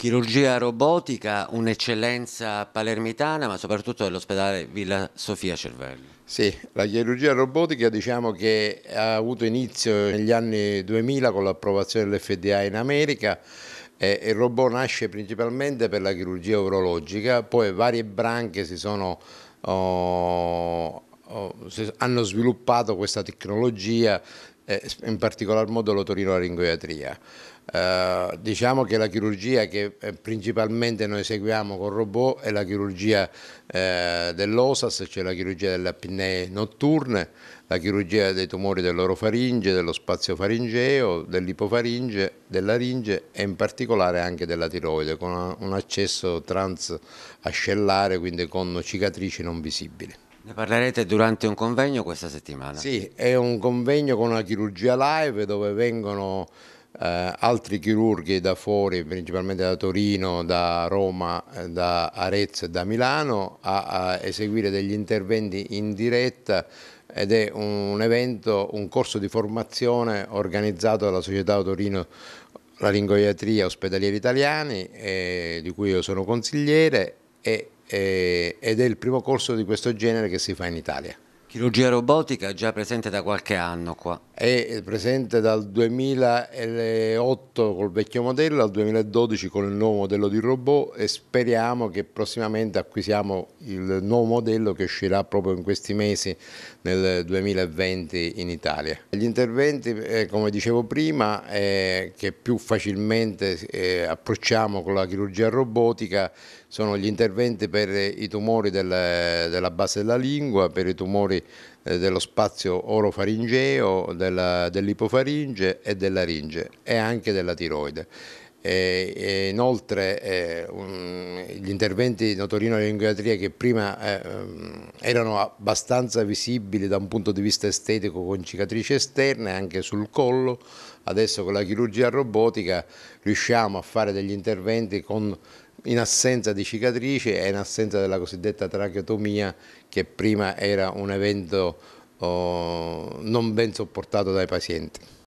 Chirurgia robotica, un'eccellenza palermitana, ma soprattutto dell'ospedale Villa Sofia Cervelli. Sì, la chirurgia robotica diciamo che ha avuto inizio negli anni 2000 con l'approvazione dell'FDA in America e il robot nasce principalmente per la chirurgia urologica, poi varie branche si sono oh, oh hanno sviluppato questa tecnologia eh, in particolar modo l'otorinoringoiatria. Eh, diciamo che la chirurgia che eh, principalmente noi seguiamo con robot è la chirurgia eh, dell'OSAS, cioè la chirurgia delle apnee notturne, la chirurgia dei tumori dell'orofaringe, dello spazio faringeo, dell'ipofaringe, della dell'aringe e in particolare anche della tiroide, con un accesso transascellare, quindi con cicatrici non visibili. Ne parlerete durante un convegno questa settimana? Sì, è un convegno con una chirurgia live dove vengono eh, altri chirurghi da fuori, principalmente da Torino, da Roma, eh, da Arezzo e da Milano, a, a eseguire degli interventi in diretta ed è un evento, un corso di formazione organizzato dalla Società Torino la Laringoiatria Ospedalieri Italiani, eh, di cui io sono consigliere e eh, ed è il primo corso di questo genere che si fa in Italia. Chirurgia robotica è già presente da qualche anno qua. È presente dal 2008 col vecchio modello, al 2012 con il nuovo modello di robot e speriamo che prossimamente acquisiamo il nuovo modello che uscirà proprio in questi mesi nel 2020 in Italia. Gli interventi, eh, come dicevo prima, eh, che più facilmente eh, approcciamo con la chirurgia robotica sono gli interventi per i tumori della base della lingua, per i tumori eh, dello spazio orofaringeo, dell'ipofaringe dell e dell'aringe e anche della tiroide. E, e inoltre eh, um, gli interventi notorino-laringoiatria che prima eh, ehm, erano abbastanza visibili da un punto di vista estetico con cicatrici esterne anche sul collo, adesso con la chirurgia robotica riusciamo a fare degli interventi con in assenza di cicatrici e in assenza della cosiddetta tracheotomia che prima era un evento oh, non ben sopportato dai pazienti.